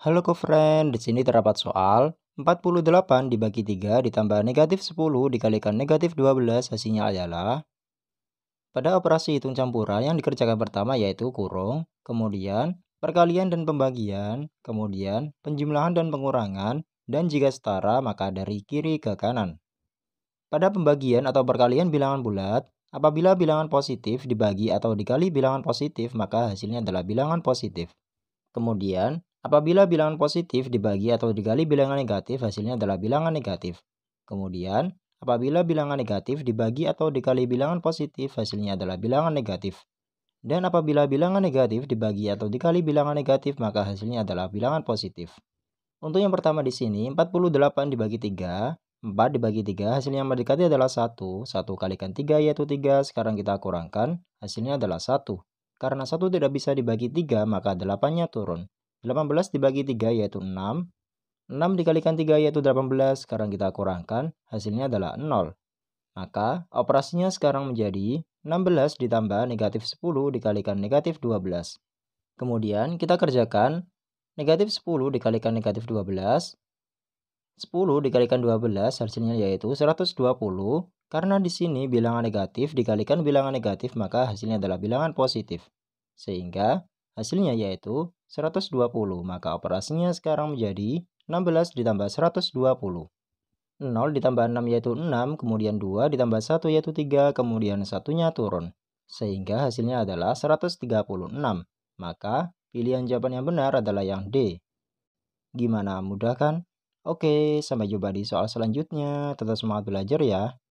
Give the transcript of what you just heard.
Halo friend. di sini terdapat soal 48 dibagi 3 ditambah negatif 10 dikalikan negatif 12 hasilnya adalah Pada operasi hitung campuran yang dikerjakan pertama yaitu kurung, kemudian perkalian dan pembagian, kemudian penjumlahan dan pengurangan, dan jika setara maka dari kiri ke kanan. Pada pembagian atau perkalian bilangan bulat, apabila bilangan positif dibagi atau dikali bilangan positif maka hasilnya adalah bilangan positif. Kemudian, Apabila bilangan positif dibagi atau digali bilangan negatif, hasilnya adalah bilangan negatif. Kemudian, apabila bilangan negatif dibagi atau dikali bilangan positif, hasilnya adalah bilangan negatif. Dan apabila bilangan negatif dibagi atau dikali bilangan negatif, maka hasilnya adalah bilangan positif. Untuk yang pertama di sini, 48 dibagi 3, 4 dibagi 3, hasilnya mendekati adalah 1. 1 kalikan 3 yaitu 3, sekarang kita kurangkan, hasilnya adalah 1. Karena 1 tidak bisa dibagi 3, maka 8-nya turun. 18 dibagi 3 yaitu 6. 6 dikalikan 3 yaitu 18. Sekarang kita kurangkan. Hasilnya adalah 0. Maka operasinya sekarang menjadi 16 ditambah negatif 10 dikalikan negatif 12. Kemudian kita kerjakan negatif 10 dikalikan negatif 12. 10 dikalikan 12 hasilnya yaitu 120. Karena di sini bilangan negatif dikalikan bilangan negatif maka hasilnya adalah bilangan positif. Sehingga hasilnya yaitu 120, maka operasinya sekarang menjadi 16 ditambah 120. 0 ditambah 6 yaitu 6, kemudian 2 ditambah 1 yaitu 3, kemudian satunya turun. Sehingga hasilnya adalah 136. Maka pilihan jawaban yang benar adalah yang D. Gimana mudah kan? Oke, sampai jumpa di soal selanjutnya. Tetap semangat belajar ya.